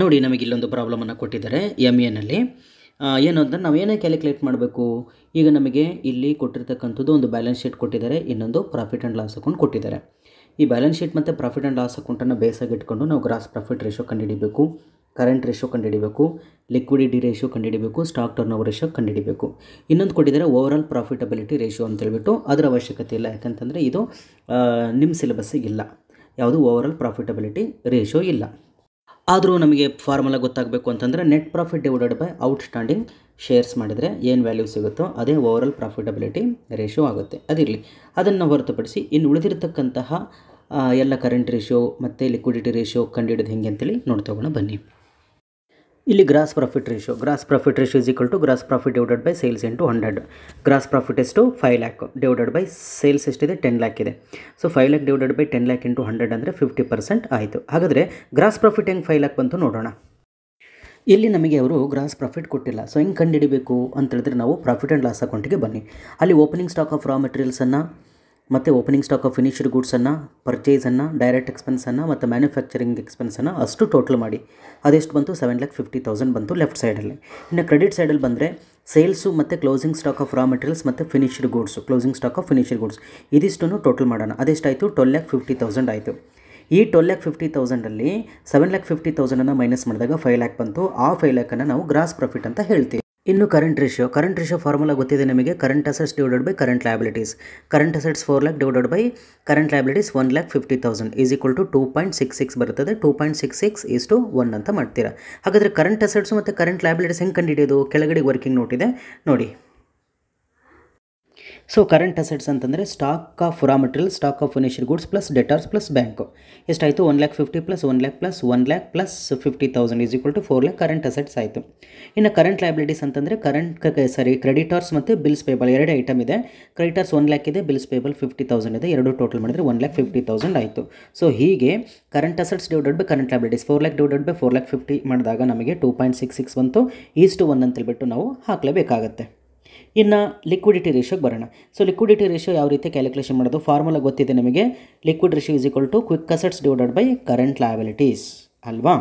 ನೋಡಿ ನಮಗೆ ಇಲ್ಲೊಂದು ಪ್ರಾಬ್ಲಮನ್ನು ಕೊಟ್ಟಿದ್ದಾರೆ ಎಮ್ ಎನಲ್ಲಿ ಏನು ಅಂತ ನಾವು ಏನೇ ಕ್ಯಾಲ್ಕುಲೇಟ್ ಮಾಡಬೇಕು ಈಗ ನಮಗೆ ಇಲ್ಲಿ ಕೊಟ್ಟಿರ್ತಕ್ಕಂಥದ್ದು ಒಂದು ಬ್ಯಾಲೆನ್ಸ್ ಶೀಟ್ ಕೊಟ್ಟಿದ್ದಾರೆ ಇನ್ನೊಂದು ಪ್ರಾಫಿಟ್ ಆ್ಯಂಡ್ ಲಾಸ್ ಅಕೌಂಟ್ ಕೊಟ್ಟಿದ್ದಾರೆ ಈ ಬ್ಯಾಲೆನ್ಸ್ ಶೀಟ್ ಮತ್ತು ಪ್ರಾಫಿಟ್ ಆ್ಯಂಡ್ ಲಾಸ್ ಅಕೌಂಟನ್ನು ಬೇಸಾಗಿ ಇಟ್ಕೊಂಡು ನಾವು ಗ್ರಾಸ್ ಪ್ರಾಫಿಟ್ ರೇಷೋ ಕಂಡುಹಿಡಿಬೇಕು ಕರೆಂಟ್ ರೇಷೋ ಕಂಡುಹಿಡಿಬೇಕು ಲಿಕ್ವಿಡಿಟಿ ರೇಷೋ ಕಂಡುಹಿಡಿಬೇಕು ಸ್ಟಾಕ್ ಟರ್ನ್ ಓವರ್ ರೇಷೋ ಕಂಡುಹಿಡಬೇಕು ಇನ್ನೊಂದು ಕೊಟ್ಟಿದ್ದಾರೆ ಆಲ್ ಪ್ರಾಫಿಟಬಿಲಿಟಿ ರೇಷೋ ಅಂತೇಳ್ಬಿಟ್ಟು ಅದರ ಅವಶ್ಯಕತೆ ಇಲ್ಲ ಯಾಕಂತಂದರೆ ಇದು ನಿಮ್ಮ ಇಲ್ಲ ಯಾವುದು ಆಲ್ ಪ್ರಾಫಿಟಬಿಲಿಟಿ ರೇಷೋ ಇಲ್ಲ ಆದರೂ ನಮಗೆ ಫಾರ್ಮುಲಾ ಗೊತ್ತಾಗಬೇಕು ಅಂತಂದರೆ net profit divided by outstanding shares ಮಾಡಿದರೆ ಏನು ವ್ಯಾಲ್ಯೂ ಸಿಗುತ್ತೋ ಅದೇ ಓವರಲ್ ಪ್ರಾಫಿಟಬಿಲಿಟಿ ರೇಷಿಯೋ ಆಗುತ್ತೆ ಅದಿರಲಿ ಅದನ್ನು ಹೊರತುಪಡಿಸಿ ಇನ್ನು ಉಳಿದಿರತಕ್ಕಂತಹ ಎಲ್ಲ ಕರೆಂಟ್ ರೇಷಿಯೋ ಮತ್ತು ಲಿಕ್ವಿಡಿಟಿ ರೇಷಿಯೋ ಕಂಡುಹಿಡಿದು ಹೆಂಗೆ ಅಂತೇಳಿ ನೋಡ್ತಾ ಹೋಗೋಣ ಬನ್ನಿ ಇಲ್ಲಿ gross profit ratio gross profit ratio is equal to gross profit divided by sales into hundred gross profit ಎಷ್ಟು five lakh divided by sales ಎಷ್ಟಿದೆ ಟೆನ್ ಲ್ಯಾಕ್ ಇದೆ so five lakh divided by ten lakh into hundred ಅಂದರೆ ಫಿಫ್ಟಿ ಪರ್ಸೆಂಟ್ ಆಯಿತು ಹಾಗಾದರೆ gross profit ಹೆಂಗೆ five lakh ಬಂತು ನೋಡೋಣ ಇಲ್ಲಿ ನಮಗೆ ಅವರು ಗ್ರಾಸ್ ಪ್ರಾಫಿಟ್ ಕೊಟ್ಟಿಲ್ಲ ಸೊ ಹೆಂಗೆ ಕಂಡುಹಿಡಿಬೇಕು ಅಂತ ಹೇಳಿದ್ರೆ ನಾವು ಪ್ರಾಫಿಟ್ ಆ್ಯಂಡ್ ಲಾಸ್ ಅಕೌಂಟಿಗೆ ಬನ್ನಿ ಅಲ್ಲಿ ಓಪನಿಂಗ್ ಸ್ಟಾಕ್ ಆಫ್ ರಾ ಮೆಟೀರಿಯಲ್ಸನ್ನು ಮತ್ತು ಓಪನಿಂಗ್ ಸ್ಟಾಕ್ ಆಫ್ ಫಿನಿಶ್ಡ್ ಗೂಡ್ಸನ್ನು ಪರ್ಚೇಸನ್ನು ಡೈರೆಕ್ಟ್ ಎಕ್ಸ್ಪೆನ್ಸನ್ನು ಮತ್ತು ಮ್ಯಾನುಫ್ಯಾಕ್ಚರಿಂಗ್ ಎಕ್ಸ್ಪೆನ್ಸನ್ನು ಅಷ್ಟು ಟೋಟಲ್ ಮಾಡಿ ಅದೆಷ್ಟು ಬಂತು ಸೆವೆನ್ ಲ್ಯಾಕ್ ಫಿಫ್ಟಿ ತೌಸಂಡ್ ಬಂತು ಲೆಫ್ಟ್ ಸೈಡಲ್ಲಿ ಇನ್ನು ಕ್ರೆಡಿಟ್ ಸೈಡಲ್ಲಿ ಬಂದರೆ ಸೇಲ್ಸು ಮತ್ತು closing stock of raw materials ಮತ್ತು finished goods closing stock of finished goods ಇದಿಷ್ಟನ್ನು ಟೋಟಲ್ ಮಾಡೋಣ ಅದೆಷ್ಟಾಯಿತು ಟ್ವೆಲ್ ಲ್ಯಾಕ್ ಫಿಫ್ಟಿ ತೌಸಂಡ್ ಆಯಿತು ಈ ಟ್ವೆಲ್ ಲ್ಯಾಕ್ ಫಿಫ್ಟಿ ತೌಸಂಡಲ್ಲಿ ಸೆವೆನ್ ಲ್ಯಾಕ್ ಫಿಫ್ಟಿ ತೌಸಂಡನ್ನು ಮೈನಸ್ ಮಾಡಿದಾಗ ಫೈವ್ ಲ್ಯಾಕ್ ಬಂತು ಆ ಫೈವ್ ಲ್ಯಾಕನ್ನು ನಾವು ಗ್ರಾಸ್ ಪ್ರಾಫಿಟ್ ಅಂತ ಹೇಳ್ತೀವಿ ಇನ್ನು current ratio current ratio formula ಗೊತ್ತಿದೆ ನಿಮಗೆ current assets divided by current liabilities current assets four lakh divided by current liabilities one lakh fifty thousand is equal to two point six six ಬರ್ತದೆ two point six six is to one ಅಂತ ಮಾಡ್ತೀರಾ ಹಾಗಾದರೆ current assets ಮತ್ತು current liabilities ಹೆಂಗೆ ಕಂಡುಹಿಡಿಯೋದು ಕೆಳಗಡೆ working note ಇದೆ ನೋಡಿ ಸೊ ಕರೆಂಟ್ ಅಸೆಟ್ಸ್ ಅಂತಂದರೆ stock of raw material stock of finisher goods plus debtors plus bank ಎಷ್ಟಾಯಿತು one lakh fifty plus one lakh plus one lakh plus fifty thousand is equal to four lakh current assets ಆಯಿತು ಇನ್ನು current liabilities ಅಂತಂದರೆ current sorry creditors ಮತ್ತು bills payable ಎರಡು item ಇದೆ creditors one lakh ಇದೆ bills payable fifty thousand ಇದೆ ಎರಡು ಟೋಟಲ್ ಮಾಡಿದರೆ ಒನ್ ಲ್ಯಾಕ್ ಫಿಫ್ಟಿ ತೌಸಂಡ್ ಆಯಿತು ಸೊ ಹೀಗೆ current assets divided by current liabilities four lakh divided by four lac fifty ಮಾಡಿದಾಗ ನಮಗೆ ಟೂ ಪಾಯಿಂಟ್ ಸಿಕ್ಸ್ ಸಿಕ್ಸ್ ಬಂತು ಈಸ್ಟು ಒನ್ ಅಂತೇಳ್ಬಿಟ್ಟು ನಾವು ಹಾಕಲೇಬೇಕಾಗತ್ತೆ ಇನ್ನು ಲಿಕ್ವಿಡಿಟಿ ರೇಷೋಗೆ ಬರೋಣ ಸೊ ಲಿಕ್ವಿಡಿಟಿ ರೇಷೋ ಯಾವ ರೀತಿ ಕ್ಯಾಲ್ಕುಲೇಷನ್ ಮಾಡೋದು ಫಾರ್ಮುಲಾ ಗೊತ್ತಿದೆ ನಿಮಗೆ liquid ratio is equal to quick assets divided by current liabilities ಅಲ್ವಾ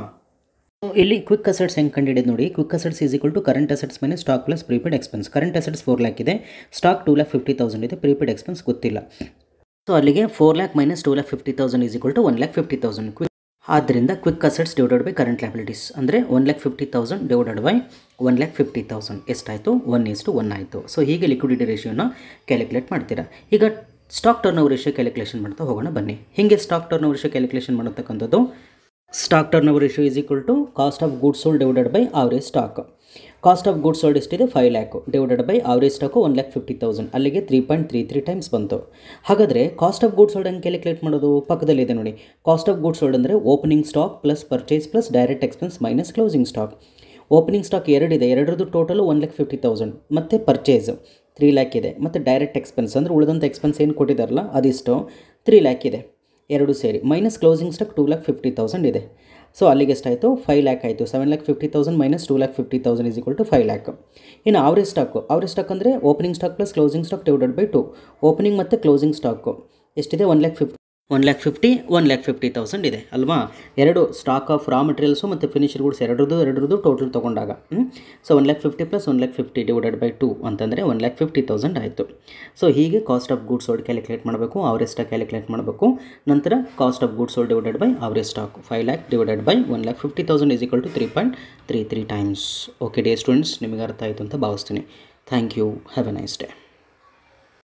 ಇಲ್ಲಿ ಕ್ವಿಕ್ ಅಸೆಟ್ಸ್ ಹೆಂಗೆ ಕಂಡುಹಿಡಿಯೋದು ನೋಡಿ quick assets is to current assets minus stock plus prepaid expense current assets four lakh ಇದೆ stock two lakh fifty thousand ಇದೆ prepaid expense ಗೊತ್ತಿಲ್ಲ so ಅಲ್ಲಿಗೆ four lakh minus two lakh fifty thousand is equal to one lakh fifty thousand ಆದ್ದರಿಂದ quick assets divided by current liabilities ಅಂದರೆ one lakh fifty thousand divided by one lakh fifty thousand ಎಷ್ಟಾಯಿತು one to one ಆಯಿತು so ಹೀಗೆ liquidity ರೇಷಿಯೋನ calculate ಮಾಡ್ತೀರಾ ಈಗ stock turnover ratio calculation ಮಾಡ್ತಾ ಹೋಗೋಣ ಬನ್ನಿ ಹೀಗೆ stock turnover ratio calculation ಮಾಡತಕ್ಕಂಥದ್ದು stock turnover ratio is equal to cost of goods sold divided by average stock cost of good sold ಎಷ್ಟಿದೆ five lakh divided by average stock one lakh fifty thousand ಅಲ್ಲಿಗೆ three point three three times ಬಂತು ಹಾಗಾದರೆ cost of good sold ಹಂಗೆ calculate ಮಾಡೋದು ಪಕ್ಕದಲ್ಲಿದೆ ನೋಡಿ cost of good sold ಅಂದರೆ opening stock plus purchase plus direct expense minus closing stock opening stock ಎರಡಿದೆ ಎರಡರದ್ದು total one lakh fifty thousand ಮತ್ತು ಪರ್ಚೇಸ್ ತ್ರೀ ಲ್ಯಾಕ್ ಇದೆ ಮತ್ತು ಡೈರೆಕ್ಟ್ ಎಕ್ಸ್ಪೆನ್ಸ್ ಅಂದರೆ ಉಳಿದಂಥ ಎಕ್ಸ್ಪೆನ್ಸ್ ಏನು ಕೊಟ್ಟಿದ್ದಾರಲ್ಲ ಅದಿಷ್ಟು ತ್ರೀ ಲ್ಯಾಕ್ ಇದೆ ಎರಡು ಸೇರಿ minus closing stock two lakh fifty thousand ಇದೆ ಸೊ ಅಲ್ಲಿಗೆ ಎಷ್ಟಾಯಿತು ಫೈವ್ ಲ್ಯಾಕ್ ಆಯಿತು seven lakh fifty thousand minus two lakh fifty thousand is equal to five lakh ಇನ್ನು ಅವರೇಜ್ ಸ್ಟಾಕು ಅವರೇಜ್ ಸ್ಟಾಕ್ ಅಂದರೆ opening stock plus closing stock divided by two opening ಮತ್ತು closing stock ಎಷ್ಟಿದೆ one lakh fifty one lakh fifty one lakh fifty thousand ಇದೆ ಅಲ್ವಾ ಎರಡು stock of raw materials ಮತ್ತು finisher goods ಎರಡರದ್ದು ಎರಡರದ್ದು ಟೋಟಲ್ ತೊಗೊಂಡಾಗ so one lakh fifty plus one lakh fifty divided by two ಅಂತಂದರೆ ಒನ್ ಲ್ಯಾಕ್ ಫಿಫ್ಟಿ ತೌಸಂಡ್ ಆಯಿತು ಸೊ ಹೀಗೆ cost of goods sold calculate ಮಾಡಬೇಕು ಅವರೇಜ್ ಸ್ಟಾಕ್ ಕ್ಯಾಲ್ಕುಲೇಟ್ ಮಾಡಬೇಕು ನಂತರ cost of goods sold divided by average stock five lakh divided by one lakh fifty thousand is equal to three point three three times okay dear students ನಿಮಗೆ ಅರ್ಥ ಆಯಿತು ಅಂತ ಭಾವಿಸ್ತೀನಿ thank you have A nice day